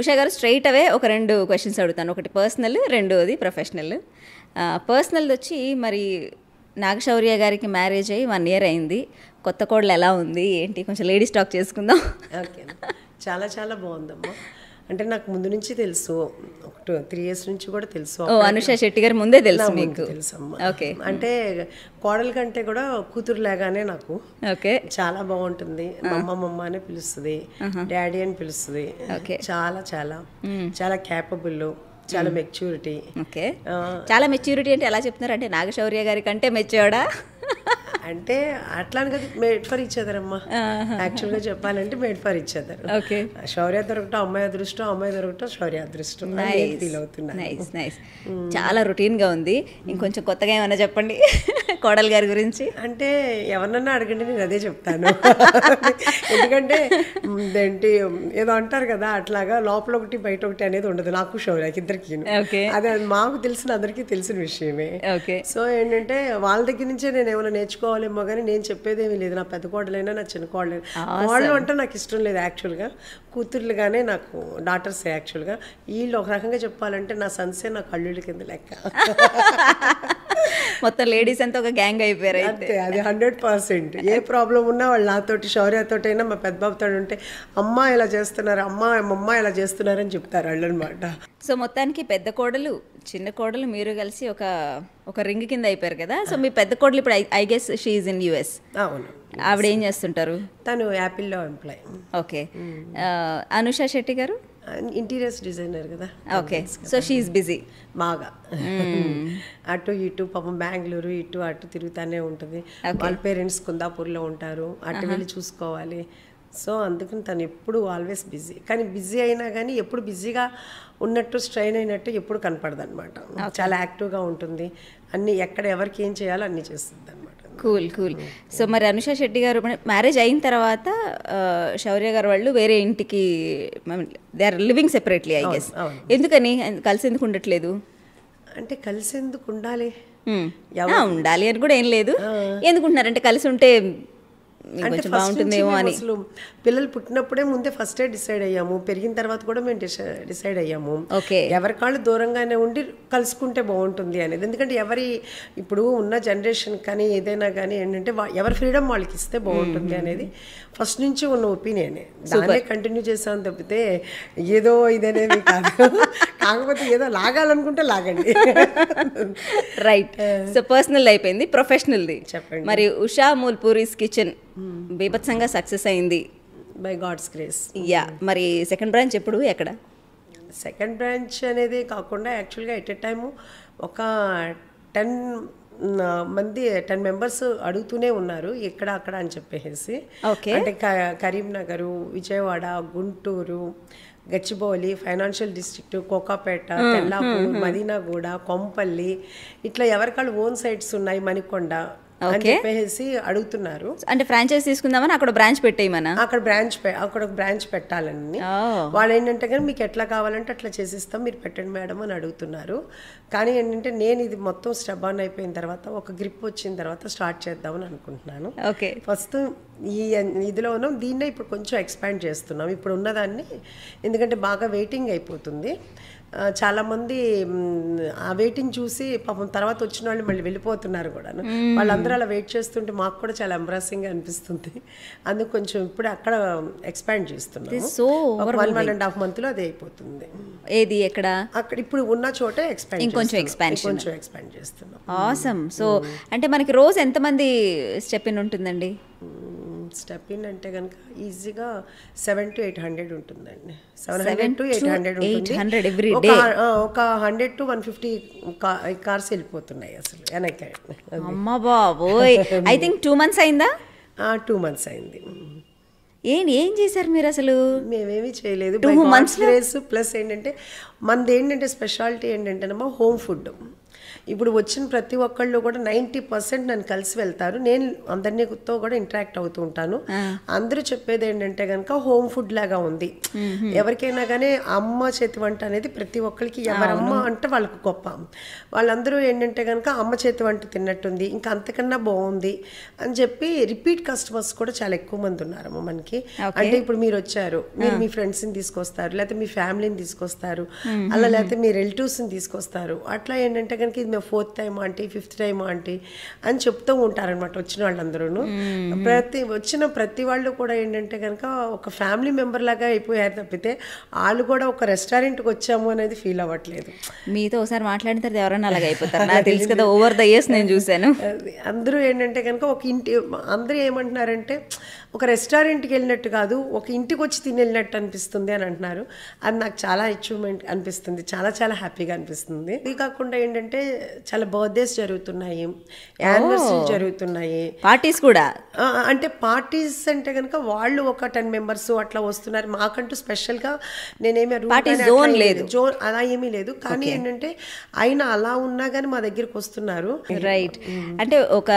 ఉషా గారు స్ట్రైట్ అవే ఒక రెండు క్వశ్చన్స్ అడుగుతాను ఒకటి పర్సనల్ రెండోది ప్రొఫెషనల్ పర్సనల్ వచ్చి మరి నాగశౌర్య గారికి మ్యారేజ్ అయ్యి వన్ ఇయర్ అయింది కొత్త కోడలు ఎలా ఉంది ఏంటి కొంచెం లేడీస్ టాక్ చేసుకుందాం ఓకే చాలా చాలా బాగుందమ్మా అంటే నాకు ముందు నుంచి తెలుసు ఒక టూ త్రీ ఇయర్స్ నుంచి కూడా తెలుసు అనుష శెట్టి గారు ముందే తెలుసు మీకు ఓకే అంటే కోడలు కంటే కూడా కూతురు లాగానే నాకు ఓకే చాలా బాగుంటుంది మమ్మ మమ్మ అని పిలుస్తుంది డాడీ అని పిలుస్తుంది చాలా చాలా చాలా క్యాపబుల్ చాలా మెచ్యూరిటీ ఓకే చాలా మెచ్యూరిటీ అంటే ఎలా చెప్తున్నారు అంటే నాగశౌర్య గారి కంటే మెచ్యూర్డా అంటే అట్లా మేడ్ ఫర్ ఇచ్చేదారమ్మా అమ్మా యాక్చువల్ గా చెప్పాలంటే మేడ్ ఫర్ ఇచ్చేదారు ఓకే శౌర్య దొరకటం అమ్మాయి అదృష్టం అమ్మాయి దొరకటం శౌర్య అదృష్టం ఫీల్ అవుతున్నా నైస్ నైస్ చాలా రొటీన్ గా ఉంది ఇంకొంచెం కొత్తగా ఏమైనా చెప్పండి కోడలి గారి గురించి అంటే ఎవరినన్నా అడగండి నేను అదే చెప్తాను ఎందుకంటే ఏంటి ఏదో అంటారు కదా అట్లాగా లోపల ఒకటి బయట ఒకటి అనేది ఉండదు నాకు నాకు ఇద్దరికి అదే మాకు తెలిసిన అందరికీ తెలిసిన విషయమే ఓకే సో ఏంటంటే వాళ్ళ దగ్గర నుంచే నేను ఏమైనా నేర్చుకోవాలేమో కానీ నేను చెప్పేది ఏమీ లేదు నా పెద్ద కోడలైనా నా చిన్న కోడలైనా కోడలు అంటే నాకు ఇష్టం లేదు యాక్చువల్గా కూతుర్లుగానే నాకు డాటర్స్ యాక్చువల్గా వీళ్ళు ఒక రకంగా చెప్పాలంటే నా సన్సే నా కళ్ళు కింద లెక్క మొత్తం లేడీస్ అంతా ఒక గ్యాంగ్ అయిపోయారు అంతే అది హండ్రెడ్ పర్సెంట్ ఏ ప్రాబ్లం ఉన్నా వాళ్ళు నాతోటి అయినా మా పెద్దబాబుతో ఉంటే అమ్మ ఇలా చేస్తున్నారు అమ్మ అమ్మ ఇలా చేస్తున్నారని చెప్తారు వాళ్ళు అనమాట సో మొత్తానికి పెద్ద కోడలు చిన్న కోడలు మీరు కలిసి ఒక ఒక రింగ్ కింద అయిపోయారు కదా సో మీ పెద్ద కోడలు ఇప్పుడు I guess she in US అవును ఆవిడ ఏం చేస్తుంటారు తను యాపిల్లో employee okay Anusha Shetty garu interiors designer కదా ఓకే సో షీఈస్ బిజీ బాగా hmm. అటు ఇటు పాపం బెంగళూరు ఇటు అటు తిరుగుతానే ఉంటుంది వాళ్ళ పేరెంట్స్ కుందాపూర్లో ఉంటారు అటు uh-huh. వెళ్ళి చూసుకోవాలి సో అందుకని తను ఎప్పుడు ఆల్వేస్ బిజీ కానీ బిజీ అయినా కానీ ఎప్పుడు బిజీగా ఉన్నట్టు స్ట్రైన్ అయినట్టు ఎప్పుడు కనపడదు అనమాట చాలా యాక్టివ్గా ఉంటుంది అన్ని ఎక్కడ ఎవరికి ఏం చేయాలో అన్నీ చేస్తుంది cool cool hmm, hmm. So మరి అనుష శెట్టి గారు మ్యారేజ్ అయిన తర్వాత శౌర్య గారు వాళ్ళు వేరే ఇంటికి they are living separately I guess ఎందుకని కలిసి ఎందుకు ఉండట్లేదు అంటే కలిసి ఎందుకు ఉండాలి ఉండాలి అని కూడా ఏం లేదు ఎందుకుంటున్నారంటే కలిసి ఉంటే అంటే బాగుంటుందేమో అని అసలు పిల్లలు పుట్టినప్పుడే ముందే ఫస్ట్ డిసైడ్ అయ్యాము పెరిగిన తర్వాత కూడా మేము డిసైడ్ అయ్యాము ఓకే కాళ్ళు దూరంగానే ఉండి కలుసుకుంటే బాగుంటుంది అనేది ఎందుకంటే ఎవరి ఇప్పుడు ఉన్న జనరేషన్ కానీ ఏదైనా కానీ ఏంటంటే ఎవరి ఫ్రీడమ్ వాళ్ళకి ఇస్తే బాగుంటుంది అనేది ఫస్ట్ నుంచి ఉన్న ఒపీనియన్ దాన్నే కంటిన్యూ చేసాను తప్పితే ఏదో ఇదనేది కాదు కాకపోతే ఏదో లాగాలనుకుంటే లాగండి రైట్ సో పర్సనల్ అయిపోయింది ప్రొఫెషనల్ది చెప్పండి మరి ఉషా మూల్పూరిస్ కిచెన్ బీభత్సంగా సక్సెస్ అయింది బై గాడ్స్ గ్రేస్ యా మరి సెకండ్ బ్రాంచ్ ఎప్పుడు ఎక్కడ సెకండ్ బ్రాంచ్ అనేది కాకుండా యాక్చువల్గా ఎట్ ఎ టైము ఒక టెన్ మంది టెన్ మెంబర్స్ అడుగుతూనే ఉన్నారు ఇక్కడ అక్కడ అని చెప్పేసి అంటే కరీంనగర్ విజయవాడ గుంటూరు గచ్చిబౌలి ఫైనాన్షియల్ డిస్ట్రిక్ట్ కోకాపేట తెల్లాపూర్ మదీనాగూడ కొంపల్లి ఇట్లా ఎవరికాళ్ళు ఓన్ సైట్స్ ఉన్నాయి మణికొండ చెప్పేసి అడుగుతున్నారు అంటే ఫ్రాంచైజ్ తీసుకుందామని అక్కడ బ్రాంచ్ పెట్టేయమన్నా అక్కడ బ్రాంచ్ అక్కడ బ్రాంచ్ పెట్టాలని వాళ్ళు ఏంటంటే కానీ మీకు ఎట్లా కావాలంటే అట్లా చేసిస్తాం మీరు పెట్టండి మేడం అని అడుగుతున్నారు కానీ ఏంటంటే నేను ఇది మొత్తం స్టెబ్ ఆన్ అయిపోయిన తర్వాత ఒక గ్రిప్ వచ్చిన తర్వాత స్టార్ట్ చేద్దామని అనుకుంటున్నాను ఓకే ఫస్ట్ ఈ ఇదిలో ఉన్నాం దీన్నే ఇప్పుడు కొంచెం ఎక్స్పాండ్ చేస్తున్నాం ఇప్పుడు ఉన్నదాన్ని ఎందుకంటే బాగా వెయిటింగ్ అయిపోతుంది చాలామంది ఆ వెయిటింగ్ చూసి పాపం తర్వాత వచ్చిన వాళ్ళు మళ్ళీ వెళ్ళిపోతున్నారు కూడా వాళ్ళందరూ అలా వెయిట్ చేస్తుంటే మాకు కూడా చాలా ఎంబ్రాసింగ్ అనిపిస్తుంది అందుకు కొంచెం ఇప్పుడు అక్కడ ఎక్స్పాండ్ చేస్తుంది so one one and half month లో అది అయిపోతుంది ఏది ఎక్కడ అక్కడ ఇప్పుడు ఉన్న చోట ఎక్స్పాండ్ ఇంకొంచెం ఎక్స్పాండ్ కొంచెం ఎక్స్పాండ్ చేస్తున్నాం ఆసమ్ సో అంటే మనకి రోజు ఎంతమంది స్టెప్ ఇన్ ఉంటుందండి స్టెప్ ఇన్ అంటే కనుక ఈజీగా సెవెన్ టు ఎయిట్ హండ్రెడ్ ఉంటుందండి seven hundred to eight hundred ఉంటుంది ఒక hundred to one fifty cars వెళ్ళిపోతున్నాయి అసలు వెనక అమ్మ బాబోయ్ ఐ థింక్ టూ మంత్స్ అయిందా టూ మంత్స్ అయింది ఏం ఏం చేశారు మీరు అసలు మేమేమీ చేయలేదు టూ మంత్స్ ప్లస్ ఏంటంటే మనది ఏంటంటే స్పెషాలిటీ అమ్మ హోమ్ ఫుడ్ ఇప్పుడు వచ్చిన ప్రతి ఒక్కళ్ళు కూడా నైంటీ పర్సెంట్ నన్ను కలిసి వెళ్తారు నేను అందరినీతో కూడా ఇంటరాక్ట్ అవుతూ ఉంటాను అందరూ చెప్పేది ఏంటంటే కనుక హోమ్ ఫుడ్ లాగా ఉంది ఎవరికైనా కానీ అమ్మ చేతి వంట అనేది ప్రతి ఒక్కరికి ఎవరమ్మ అంటే వాళ్ళకు గొప్ప వాళ్ళందరూ ఏంటంటే కనుక అమ్మ చేతి వంట తిన్నట్టుంది ఇంకా అంతకన్నా బాగుంది అని చెప్పి రిపీట్ కస్టమర్స్ కూడా చాలా ఎక్కువ మంది ఉన్నారమ్మ మనకి అంటే ఇప్పుడు మీరు వచ్చారు మీరు మీ ఫ్రెండ్స్ని తీసుకొస్తారు లేకపోతే మీ ఫ్యామిలీని తీసుకొస్తారు అలా లేకపోతే మీ రిలేటివ్స్ని తీసుకొస్తారు అట్లా ఏంటంటే కనుక ఇది మేము fourth time aunty fifth time aunty అని చెప్తూ ఉంటారనమాట వచ్చిన వాళ్ళందరూ ప్రతి వచ్చిన ప్రతి వాళ్ళు కూడా ఏంటంటే కనుక ఒక ఫ్యామిలీ మెంబర్ లాగా అయిపోయారు తప్పితే వాళ్ళు కూడా ఒక రెస్టారెంట్కి వచ్చాము అనేది ఫీల్ అవ్వట్లేదు మీతో ఒకసారి మాట్లాడిన తర్వాత ఎవరైనా అలాగే అయిపోతారు నాకు తెలుసు కదా ఓవర్ ద ఇయర్స్ నేను చూశాను అందరూ ఏంటంటే కనుక ఒక ఇంటి అందరూ ఏమంటున్నారంటే ఒక రెస్టారెంట్కి వెళ్ళినట్టు కాదు ఒక ఇంటికి వచ్చి తిని వెళ్ళినట్టు అనిపిస్తుంది అని అంటున్నారు అది నాకు చాలా అచీవ్మెంట్ అనిపిస్తుంది చాలా చాలా హ్యాపీగా అనిపిస్తుంది ఇది కాకుండా ఏంటంటే చాలా బర్త్డేస్ జరుగుతున్నాయి యానివర్సరీ జరుగుతున్నాయి పార్టీస్ కూడా అంటే పార్టీస్ అంటే కనుక వాళ్ళు ఒక టెన్ మెంబర్స్ అట్లా వస్తున్నారు మాకంటూ స్పెషల్గా నేనేమి జోన్ లేదు జోన్ అలా ఏమీ లేదు కానీ ఏంటంటే ఆయన అలా ఉన్నా కానీ మా దగ్గరికి వస్తున్నారు రైట్ అంటే ఒక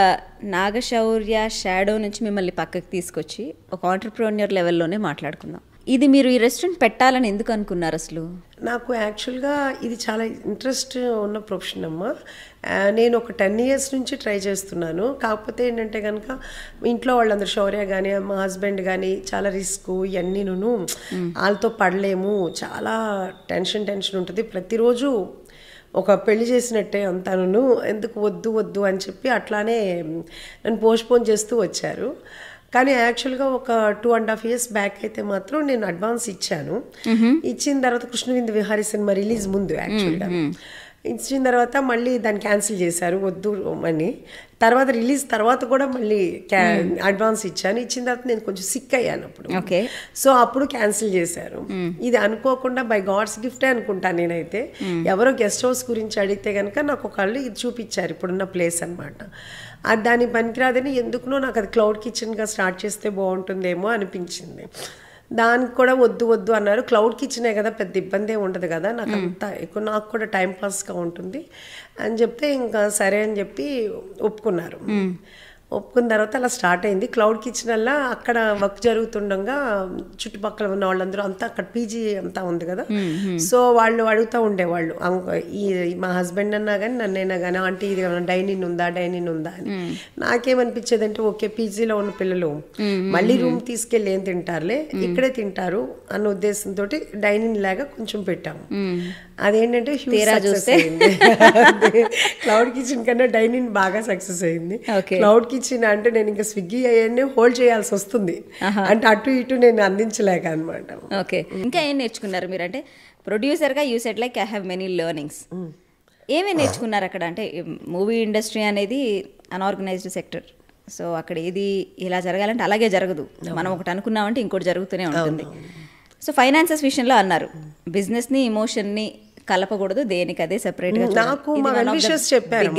నాగశౌర్య షాడో నుంచి మిమ్మల్ని పక్కకి తీసుకొచ్చి ఒక ఆంటర్ప్రోన్యూర్ లెవెల్లోనే మాట్లాడుకుందాం ఇది మీరు ఈ రెస్టారెంట్ పెట్టాలని ఎందుకు అనుకున్నారు అసలు నాకు యాక్చువల్గా ఇది చాలా ఇంట్రెస్ట్ ఉన్న ప్రొఫెషన్ అమ్మ నేను ఒక టెన్ ఇయర్స్ నుంచి ట్రై చేస్తున్నాను కాకపోతే ఏంటంటే కనుక ఇంట్లో వాళ్ళందరూ శౌర్య కానీ మా హస్బెండ్ కానీ చాలా రిస్క్ ఇవన్నీ నేను వాళ్ళతో పడలేము చాలా టెన్షన్ టెన్షన్ ఉంటుంది ప్రతిరోజు ఒక పెళ్లి చేసినట్టే అంతాను ఎందుకు వద్దు వద్దు అని చెప్పి అట్లానే నన్ను పోస్ట్పోన్ చేస్తూ వచ్చారు కానీ యాక్చువల్గా ఒక two and half years back అయితే మాత్రం నేను అడ్వాన్స్ ఇచ్చాను ఇచ్చిన తర్వాత కృష్ణవింద్ విహారీ సినిమా రిలీజ్ ముందు యాక్చువల్గా ఇచ్చిన తర్వాత మళ్ళీ దాన్ని క్యాన్సిల్ చేశారు వద్దు అని తర్వాత రిలీజ్ తర్వాత కూడా మళ్ళీ అడ్వాన్స్ ఇచ్చాను ఇచ్చిన తర్వాత నేను కొంచెం సిక్ అయ్యాను అప్పుడు ఓకే సో అప్పుడు క్యాన్సిల్ చేశారు ఇది అనుకోకుండా బై గాడ్స్ గిఫ్టే అనుకుంటా నేనైతే ఎవరో గెస్ట్ హౌస్ గురించి అడిగితే కనుక నాకు ఒకళ్ళు ఇది చూపించారు ఇప్పుడున్న ప్లేస్ అనమాట అది దాని పనికిరాదని ఎందుకునో నాకు అది క్లౌడ్ కిచెన్గా స్టార్ట్ చేస్తే బాగుంటుందేమో అనిపించింది దానికి కూడా వద్దు వద్దు అన్నారు క్లౌడ్ కిచెనే కదా పెద్ద ఇబ్బంది ఉండదు కదా నాకు అంత ఎక్కువ నాకు కూడా టైం పాస్గా ఉంటుంది అని చెప్తే ఇంకా సరే అని చెప్పి ఒప్పుకున్నారు ఒప్పుకున్న తర్వాత అలా స్టార్ట్ అయింది క్లౌడ్ కిచెన్ అలా అక్కడ వర్క్ జరుగుతుండగా చుట్టుపక్కల ఉన్న వాళ్ళందరూ అంతా అక్కడ పీజీ అంతా ఉంది కదా సో వాళ్ళు అడుగుతూ ఉండేవాళ్ళు ఈ మా హస్బెండ్ అన్నా కానీ నన్నైనా కానీ ఆంటీ ఇది డైనింగ్ ఉందా డైనింగ్ ఉందా అని నాకేమనిపించేది అంటే ఓకే పీజీలో ఉన్న పిల్లలు మళ్ళీ రూమ్ తీసుకెళ్ళి ఏం తింటారులే ఇక్కడే తింటారు అన్న ఉద్దేశంతో డైనింగ్ లాగా కొంచెం పెట్టాము అదేంటంటే క్లౌడ్ కిచెన్ కన్నా డైనింగ్ బాగా సక్సెస్ అయింది క్లౌడ్ కిచెన్ ఇచ్చిన అంటే నేను ఇంకా స్విగ్గీ అయ్యే హోల్డ్ చేయాల్సి వస్తుంది అంటే అటు ఇటు నేను అందించలేక అనమాట ఓకే ఇంకా ఏం నేర్చుకున్నారు మీరు అంటే ప్రొడ్యూసర్గా you set like I have many learnings ఏమేమి నేర్చుకున్నారు అక్కడ అంటే మూవీ ఇండస్ట్రీ అనేది అన్ఆర్గనైజ్డ్ సెక్టర్ సో అక్కడ ఏది ఇలా జరగాలంటే అలాగే జరగదు మనం ఒకటి అనుకున్నామంటే ఇంకోటి జరుగుతూనే ఉంటుంది సో ఫైనాన్సెస్ విషయంలో అన్నారు బిజినెస్ని ఇమోషన్ని కలపకూడదు దేనికి అదే సెపరేట్ నాకు మా చెప్పారు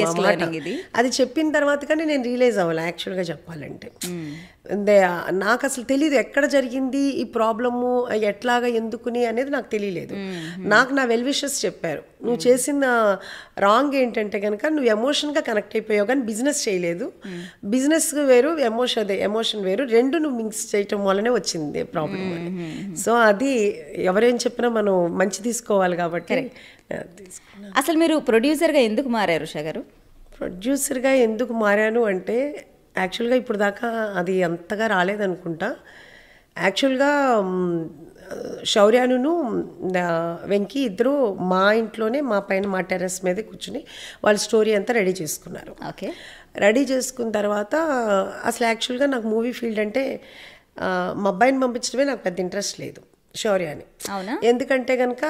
ఇది అది చెప్పిన తర్వాత కానీ నేను రియలైజ్ అవ్వాలి యాక్చువల్ గా చెప్పాలంటే hmm. నాకు అసలు తెలియదు ఎక్కడ జరిగింది ఈ ప్రాబ్లము ఎట్లాగా ఎందుకుని అనేది నాకు తెలియలేదు hmm, hmm. నాకు నా వెల్విషర్స్ చెప్పారు నువ్వు hmm. చేసిన రాంగ్ ఏంటంటే కనుక నువ్వు ఎమోషన్గా కనెక్ట్ అయిపోయావు కానీ బిజినెస్ చేయలేదు బిజినెస్ hmm. వేరు ఎమోషన్ అదే ఎమోషన్ వేరు రెండు నువ్వు మిక్స్ చేయటం వల్లనే వచ్చింది ప్రాబ్లం సో hmm, అది ఎవరేం చెప్పినా మనం మంచి తీసుకోవాలి కాబట్టి అసలు మీరు ప్రొడ్యూసర్గా ఎందుకు మారారు ఉషా గారు ప్రొడ్యూసర్గా ఎందుకు మారాను అంటే యాక్చువల్గా ఇప్పుడు దాకా అది అంతగా రాలేదనుకుంటా యాక్చువల్గా శౌర్యాను వెంకి ఇద్దరు మా ఇంట్లోనే మా పైన మా టెర్రస్ మీద కూర్చుని వాళ్ళ స్టోరీ అంతా రెడీ చేసుకున్నారు ఓకే రెడీ చేసుకున్న తర్వాత అసలు యాక్చువల్గా నాకు మూవీ ఫీల్డ్ అంటే మా అబ్బాయిని పంపించడమే నాకు పెద్ద ఇంట్రెస్ట్ లేదు శౌర్యాని ఎందుకంటే కనుక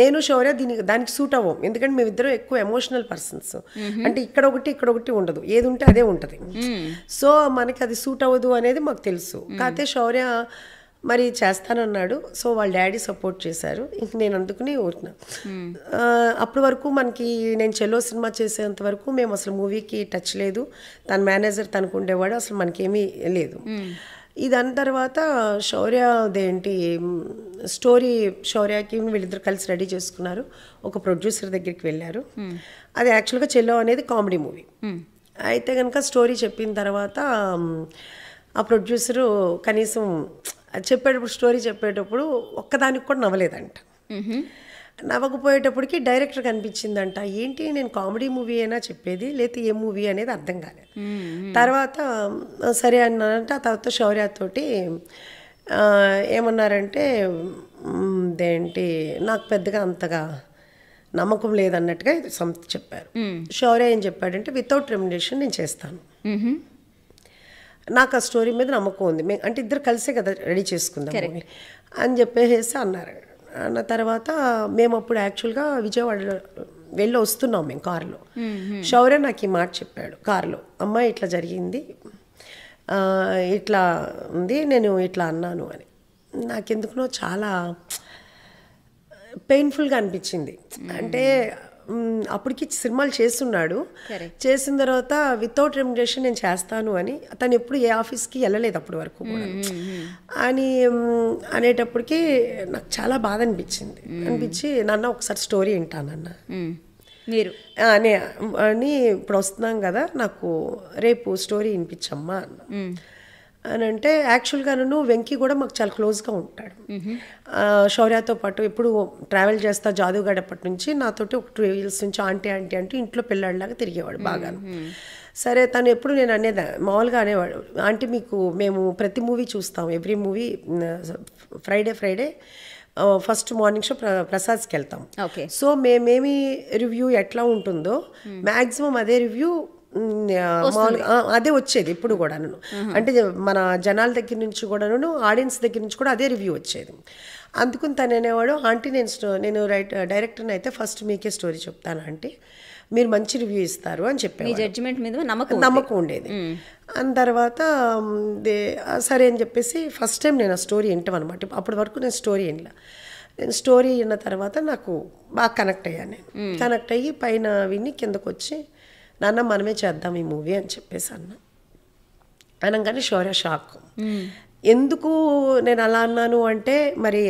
నేను శౌర్య దీనికి దానికి సూట్ అవ్వం ఎందుకంటే మేమిద్దరం ఎక్కువ ఎమోషనల్ పర్సన్స్ అంటే ఇక్కడ ఒకటి ఇక్కడ ఒకటి ఉండదు ఏది ఉంటే అదే ఉంటుంది సో మనకి అది సూట్ అవ్వదు అనేది మాకు తెలుసు కాకపోతే శౌర్య మరి చేస్తానన్నాడు సో వాళ్ళ డాడీ సపోర్ట్ చేశారు ఇంక నేను అందుకుని ఊరికినా అప్పటి వరకు మనకి నేను చెల్లో సినిమా చేసేంత వరకు మేము అసలు మూవీకి టచ్ లేదు తన మేనేజర్ తనకు ఉండేవాడు అసలు మనకేమీ లేదు ఇదని తర్వాత శౌర్య అదేంటి స్టోరీ శౌర్యకి వీళ్ళిద్దరు కలిసి రెడీ చేసుకున్నారు ఒక ప్రొడ్యూసర్ దగ్గరికి వెళ్ళారు అది యాక్చువల్గా చెల్లో అనేది కామెడీ మూవీ అయితే కనుక స్టోరీ చెప్పిన తర్వాత ఆ ప్రొడ్యూసరు కనీసం చెప్పేటప్పుడు స్టోరీ చెప్పేటప్పుడు ఒక్కదానికి కూడా నవ్వలేదంట నవ్వకపోయేటప్పటికి డైరెక్టర్ కనిపించిందంట ఏంటి నేను కామెడీ మూవీ అయినా చెప్పేది లేకపోతే ఏ మూవీ అనేది అర్థం కాలేదు తర్వాత సరే అన్నానంటే ఆ తర్వాత శౌర్యతోటి ఏమన్నారంటే ఏంటి నాకు పెద్దగా అంతగా నమ్మకం లేదన్నట్టుగా ఇది చెప్పారు శౌర్య ఏం చెప్పాడంటే వితౌట్ రెమ్యునేషన్ నేను చేస్తాను నాకు ఆ స్టోరీ మీద నమ్మకం ఉంది మేము అంటే ఇద్దరు కలిసే కదా రెడీ చేసుకుందాం అని చెప్పేసి అన్నారు అన్న తర్వాత మేము అప్పుడు యాక్చువల్గా విజయవాడ వెళ్ళి వస్తున్నాం మేము కారులో శౌర్య నాకు ఈ మాట చెప్పాడు కారులో అమ్మాయి ఇట్లా జరిగింది ఇట్లా ఉంది నేను ఇట్లా అన్నాను అని నాకెందుకునో చాలా పెయిన్ఫుల్గా అనిపించింది అంటే అప్పటికి సినిమాలు చేస్తున్నాడు చేసిన తర్వాత వితౌట్ రెమ్యుడేషన్ నేను చేస్తాను అని తను ఎప్పుడు ఏ ఆఫీస్కి వెళ్ళలేదు అప్పటి వరకు అని అనేటప్పటికి నాకు చాలా బాధ అనిపించింది అనిపించి నాన్న ఒకసారి స్టోరీ వింటానన్న మీరు అని ఇప్పుడు వస్తున్నాం కదా నాకు రేపు స్టోరీ వినిపించమ్మా అన్న అని అంటే యాక్చువల్గాను వెంకీ కూడా మాకు చాలా క్లోజ్గా ఉంటాడు శౌర్యతో పాటు ఎప్పుడు ట్రావెల్ చేస్తా జాదవ్ గడప్పటి నుంచి నాతోటి ఒక టూ ఇయర్స్ నుంచి ఆంటీ ఆంటీ అంటూ ఇంట్లో పిల్లాడిలాగా తిరిగేవాడు బాగా సరే తను ఎప్పుడు నేను అనేది మామూలుగా అనేవాడు ఆంటీ మీకు మేము ప్రతి మూవీ చూస్తాం every movie Friday Friday first morning show ప్రసాద్కి వెళ్తాం సో మేమేమి రివ్యూ ఎట్లా ఉంటుందో మ్యాక్సిమం అదే రివ్యూ అదే వచ్చేది ఇప్పుడు కూడాను అంటే మన జనాల దగ్గర నుంచి కూడాను ఆడియన్స్ దగ్గర నుంచి కూడా అదే రివ్యూ వచ్చేది అందుకుని తను అనేవాడు ఆంటీ నేను నేను రైట్ డైరెక్టర్ని అయితే ఫస్ట్ మీకే స్టోరీ చెప్తాను ఆంటీ మీరు మంచి రివ్యూ ఇస్తారు అని చెప్పి జడ్జిమెంట్ మీద నమ్మకం నమ్మకం ఉండేది అండ్ తర్వాత సరే అని చెప్పేసి ఫస్ట్ టైం నేను ఆ స్టోరీ వింటాం అనమాట అప్పటి వరకు నేను స్టోరీ వినలా నేను స్టోరీ విన్న తర్వాత నాకు బాగా కనెక్ట్ అయ్యాను నేను కనెక్ట్ అయ్యి పైన విని కిందకు వచ్చి నాన్న మనమే చేద్దాం ఈ మూవీ అని చెప్పేసి అన్న అనగానే షోర్య షాక్ ఎందుకు నేను అలా అన్నాను అంటే మరి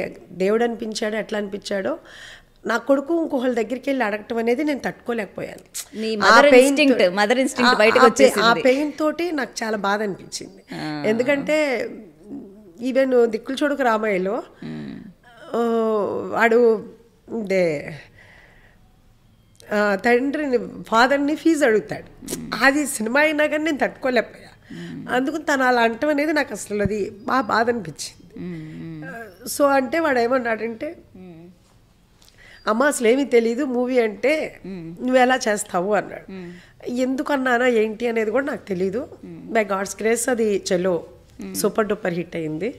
దేవుడు అనిపించాడు ఎట్లా అనిపించాడో నా కొడుకు ఇంకొకళ్ళ దగ్గరికి వెళ్ళి అడగటం అనేది నేను తట్టుకోలేకపోయాను ఆ పెయిన్ తోటి నాకు చాలా బాధ అనిపించింది ఎందుకంటే ఈవెన్ దిక్కులు చూడకు రామాయలో వాడు ఇదే తండ్రిని ఫాదర్ని ఫీజు అడుగుతాడు అది సినిమా అయినా కానీ నేను తట్టుకోలేకపోయా అందుకు తను అలా అంటం అనేది నాకు అసలు అది బాగా బాధ అనిపించింది సో అంటే వాడు ఏమన్నాడంటే అమ్మ అసలు ఏమీ తెలియదు మూవీ అంటే నువ్వు ఎలా చేస్తావు అన్నాడు ఎందుకన్నానా ఏంటి అనేది కూడా నాకు తెలీదు బై గాడ్స్ క్రేస్ అది చలో సూపర్ డూపర్ హిట్ అయింది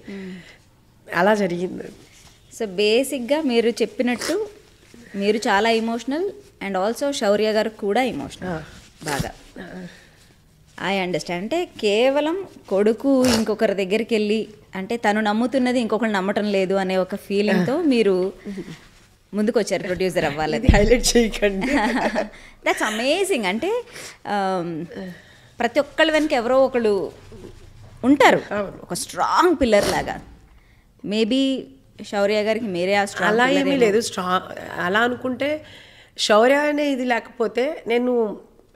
అలా జరిగింది సో బేసిక్గా మీరు చెప్పినట్టు మీరు చాలా ఎమోషనల్ అండ్ ఆల్సో శౌర్య గారు కూడా ఎమోషనల్ బాగా ఐ అండర్స్టాండ్ అంటే కేవలం కొడుకు ఇంకొకరి దగ్గరికి వెళ్ళి అంటే తను నమ్ముతున్నది ఇంకొకరు నమ్మటం లేదు అనే ఒక ఫీలింగ్తో మీరు ముందుకు వచ్చారు ప్రొడ్యూసర్ అవ్వాలని హైలైట్ చేయకండి దట్స్ అమేజింగ్ అంటే um, ప్రతి ఒక్కళ్ళ వెనక ఎవరో ఒకళ్ళు ఉంటారు ఒక స్ట్రాంగ్ పిల్లర్ లాగా మేబీ శౌర్య గారికి మీరే అలా ఏమీ లేదు స్ట్రా అలా అనుకుంటే శౌర్య అనే ఇది లేకపోతే నేను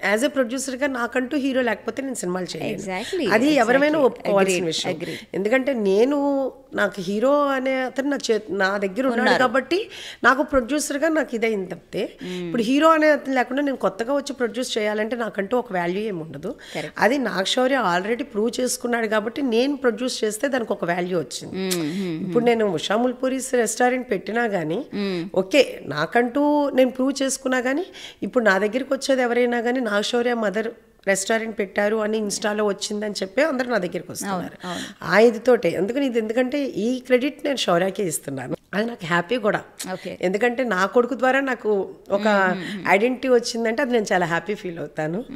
యాజ్ ఎ ప్రొడ్యూసర్గా నాకంటూ హీరో లేకపోతే నేను సినిమాలు చేయాలి అది ఎవరైనా ఒప్పుకోవాల్సిన విషయం ఎందుకంటే నేను నాకు హీరో అనే అతను నా చే నా దగ్గర ఉన్నాడు కాబట్టి నాకు ప్రొడ్యూసర్గా నాకు ఇదైంది తప్పితే ఇప్పుడు హీరో అనే అతను లేకుండా నేను కొత్తగా వచ్చి ప్రొడ్యూస్ చేయాలంటే నాకంటూ ఒక వాల్యూ ఏమి ఉండదు అది నాకు శౌర్య ఆల్రెడీ ప్రూవ్ చేసుకున్నాడు కాబట్టి నేను ప్రొడ్యూస్ చేస్తే దానికి ఒక వాల్యూ వచ్చింది ఇప్పుడు నేను ఉషా పూరీస్ రెస్టారెంట్ పెట్టినా కానీ ఓకే నాకంటూ నేను ప్రూవ్ చేసుకున్నా కానీ ఇప్పుడు నా దగ్గరికి వచ్చేది ఎవరైనా కానీ నాగశౌర్య మదర్ రెస్టారెంట్ పెట్టారు అని ఇన్స్టాలో వచ్చిందని చెప్పి అందరూ నా దగ్గరికి వస్తున్నారు ఆ ఇదితోటే ఎందుకని ఇది ఎందుకంటే ఈ క్రెడిట్ నేను షౌర్యాకే ఇస్తున్నాను అది నాకు హ్యాపీ కూడా ఎందుకంటే నా కొడుకు ద్వారా నాకు ఒక ఐడెంటిటీ వచ్చిందంటే అది నేను చాలా హ్యాపీ ఫీల్ అవుతాను